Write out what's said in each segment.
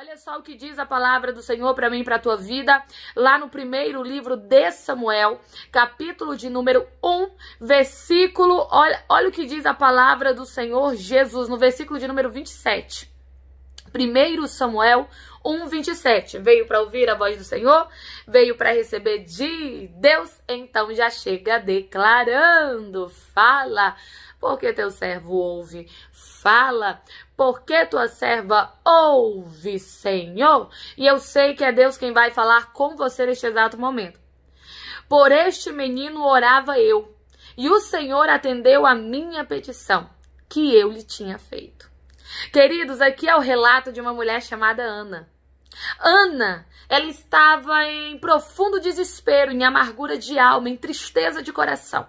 Olha só o que diz a palavra do Senhor para mim e para a tua vida, lá no primeiro livro de Samuel, capítulo de número 1, versículo, olha, olha o que diz a palavra do Senhor Jesus no versículo de número 27. 1 Samuel 1:27. Veio para ouvir a voz do Senhor, veio para receber de Deus, então já chega declarando: fala, porque teu servo ouve. Fala, porque tua serva ouve, Senhor. E eu sei que é Deus quem vai falar com você neste exato momento. Por este menino orava eu, e o Senhor atendeu a minha petição que eu lhe tinha feito. Queridos, aqui é o relato de uma mulher chamada Ana. Ana, ela estava em profundo desespero, em amargura de alma, em tristeza de coração,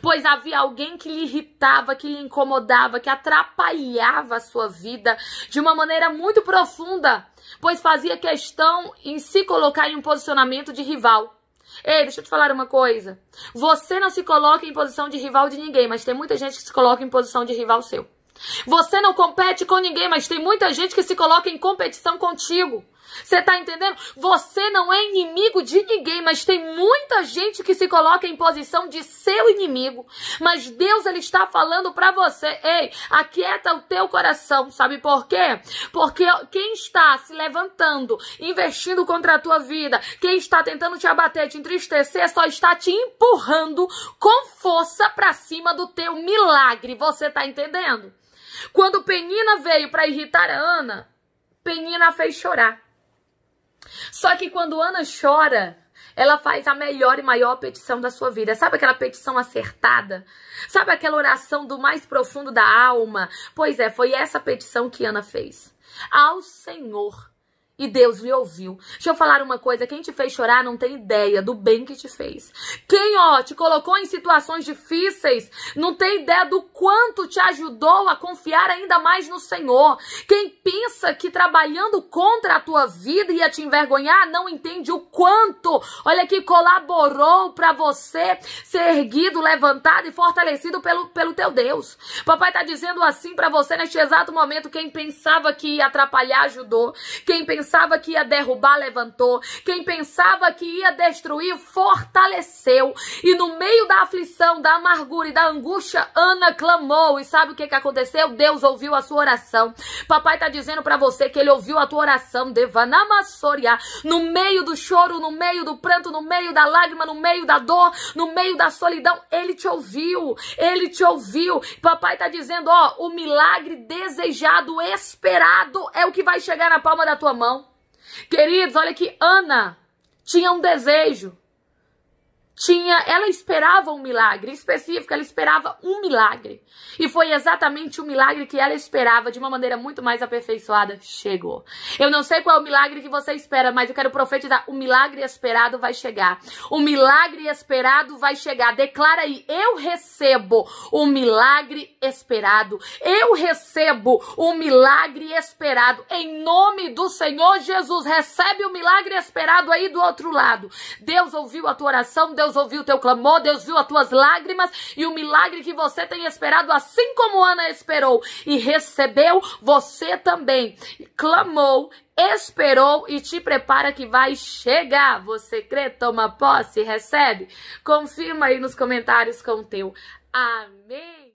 pois havia alguém que lhe irritava, que lhe incomodava, que atrapalhava a sua vida de uma maneira muito profunda, pois fazia questão em se colocar em um posicionamento de rival. Ei, deixa eu te falar uma coisa. Você não se coloca em posição de rival de ninguém, mas tem muita gente que se coloca em posição de rival seu. Você não compete com ninguém, mas tem muita gente que se coloca em competição contigo. Você está entendendo? Você não é inimigo de ninguém, mas tem muita gente que se coloca em posição de seu inimigo. Mas Deus ele está falando para você, ei, aquieta o teu coração, sabe por quê? Porque quem está se levantando, investindo contra a tua vida, quem está tentando te abater, te entristecer, só está te empurrando com força para cima do teu milagre. Você está entendendo? Quando Penina veio para irritar a Ana, Penina a fez chorar. Só que quando Ana chora, ela faz a melhor e maior petição da sua vida. Sabe aquela petição acertada? Sabe aquela oração do mais profundo da alma? Pois é, foi essa petição que Ana fez. Ao Senhor e Deus lhe ouviu. Deixa eu falar uma coisa: quem te fez chorar não tem ideia do bem que te fez. Quem, ó, te colocou em situações difíceis não tem ideia do quanto te ajudou a confiar ainda mais no Senhor. Quem pensa que trabalhando contra a tua vida ia te envergonhar não entende o quanto, olha, que colaborou para você ser erguido, levantado e fortalecido pelo, pelo teu Deus. Papai tá dizendo assim para você neste exato momento: quem pensava que ia atrapalhar, ajudou. Quem pensava pensava que ia derrubar, levantou. Quem pensava que ia destruir, fortaleceu. E no meio da aflição, da amargura e da angústia, Ana clamou. E sabe o que, que aconteceu? Deus ouviu a sua oração. Papai tá dizendo para você que ele ouviu a tua oração. Devanamassoria. No meio do choro, no meio do pranto, no meio da lágrima, no meio da dor, no meio da solidão, ele te ouviu. Ele te ouviu. Papai tá dizendo, ó, o milagre desejado, esperado é o que vai chegar na palma da tua mão. Queridos, olha que Ana tinha um desejo tinha, ela esperava um milagre, específico, ela esperava um milagre. E foi exatamente o milagre que ela esperava, de uma maneira muito mais aperfeiçoada, chegou. Eu não sei qual é o milagre que você espera, mas eu quero profetizar, o milagre esperado vai chegar. O milagre esperado vai chegar. Declara aí, eu recebo o milagre esperado. Eu recebo o milagre esperado. Em nome do Senhor Jesus, recebe o milagre esperado aí do outro lado. Deus ouviu a tua oração, Deus Deus ouviu o teu clamor, Deus viu as tuas lágrimas e o milagre que você tem esperado, assim como Ana esperou e recebeu, você também clamou esperou e te prepara que vai chegar. Você crê, toma posse, recebe? Confirma aí nos comentários com o teu. Amém.